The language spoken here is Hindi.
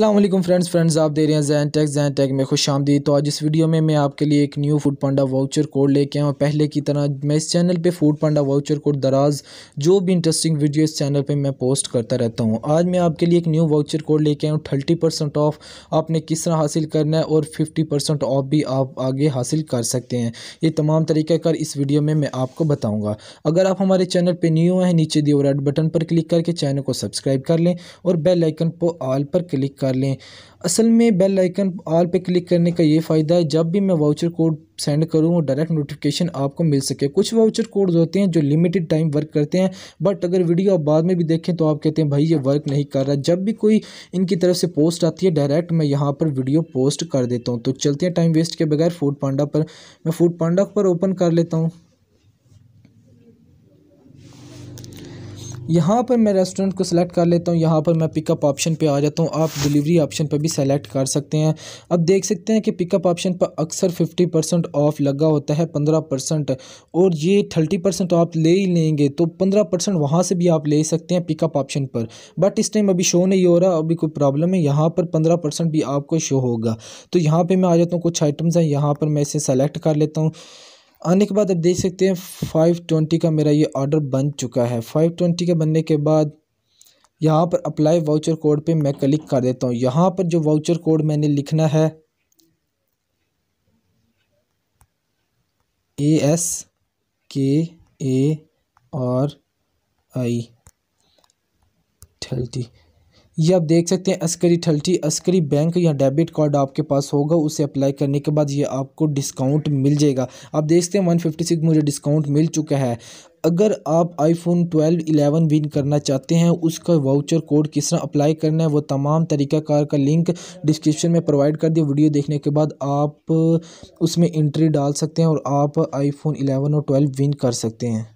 अल्लाम फ्रेंड्स फ्रेंड्स आप दे रहे हैं जैन टैक जैन टैक में खुश आमदी तो आज इस वीडियो में मैं आपके लिए एक new Foodpanda voucher code लेके आया हूँ पहले की तरह मैं इस चैनल पे फूड पांडा वाउचर कोड दराज जो भी इंटरेस्टिंग वीडियो इस चैनल पे मैं पोस्ट करता रहता हूँ आज मैं आपके लिए एक न्यू वाउचर कोड लेके आया हूँ थर्टी परसेंट ऑफ आपने किस तरह हासिल करना है और फिफ्टी परसेंट ऑफ भी आप आगे हासिल कर सकते हैं ये तमाम तरीक़ाकार इस वीडियो में मैं आपको बताऊँगा अगर आप हमारे चैनल पर न्यू हैं नीचे दिए रेड बटन पर क्लिक करके चैनल को सब्सक्राइब कर लें और बेलाइकन पर आल पर क्लिक कर लें असल में बेल आइकन ऑल पे क्लिक करने का ये फ़ायदा है जब भी मैं वाउचर कोड सेंड करूँ डायरेक्ट नोटिफिकेशन आपको मिल सके कुछ वाउचर कोड्स होते हैं जो लिमिटेड टाइम वर्क करते हैं बट अगर वीडियो आप बाद में भी देखें तो आप कहते हैं भाई ये वर्क नहीं कर रहा जब भी कोई इनकी तरफ से पोस्ट आती है डायरेक्ट मैं यहाँ पर वीडियो पोस्ट कर देता हूँ तो चलते हैं टाइम वेस्ट के बगैर फूड पांडा पर मैं फूड पांडा पर ओपन कर लेता हूँ यहाँ पर मैं रेस्टोरेंट को सिलेक्ट कर लेता हूँ यहाँ पर मैं पिकअप ऑप्शन पे आ जाता हूँ आप डिलीवरी ऑप्शन पर भी सेलेक्ट कर सकते हैं अब देख सकते हैं कि पिकअप ऑप्शन पर अक्सर फिफ्टी परसेंट ऑफ लगा होता है पंद्रह परसेंट और ये थर्टी परसेंट आप ले ही लेंगे तो पंद्रह परसेंट वहाँ से भी आप ले सकते हैं पिकअप ऑप्शन पर बट इस टाइम अभी शो नहीं हो रहा अभी कोई प्रॉब्लम है यहाँ पर पंद्रह परसेंट भी आपको शो होगा तो यहाँ पर मैं आ जाता हूँ कुछ आइटम्स हैं यहाँ पर मैं इसे सेलेक्ट कर लेता हूँ आने के बाद आप देख सकते हैं फाइव ट्वेंटी का मेरा ये ऑर्डर बन चुका है फाइव ट्वेंटी का बनने के बाद यहाँ पर अप्लाई वाउचर कोड पे मैं क्लिक कर देता हूँ यहाँ पर जो वाउचर कोड मैंने लिखना है ए एस के ए आर आई थर्टी ये आप देख सकते हैं अस्करी ठल्टी अस्करी बैंक या डेबिट कार्ड आपके पास होगा उसे अप्लाई करने के बाद ये आपको डिस्काउंट मिल जाएगा आप देखते हैं 156 मुझे डिस्काउंट मिल चुका है अगर आप आईफोन 12, 11 विन करना चाहते हैं उसका वाउचर कोड किस तरह अप्लाई करना है वो तमाम तरीक़ाकार का लिंक डिस्क्रिप्शन में प्रोवाइड कर दिया वीडियो देखने के बाद आप उसमें इंट्री डाल सकते हैं और आप आईफोन 11 और 12 विन कर सकते हैं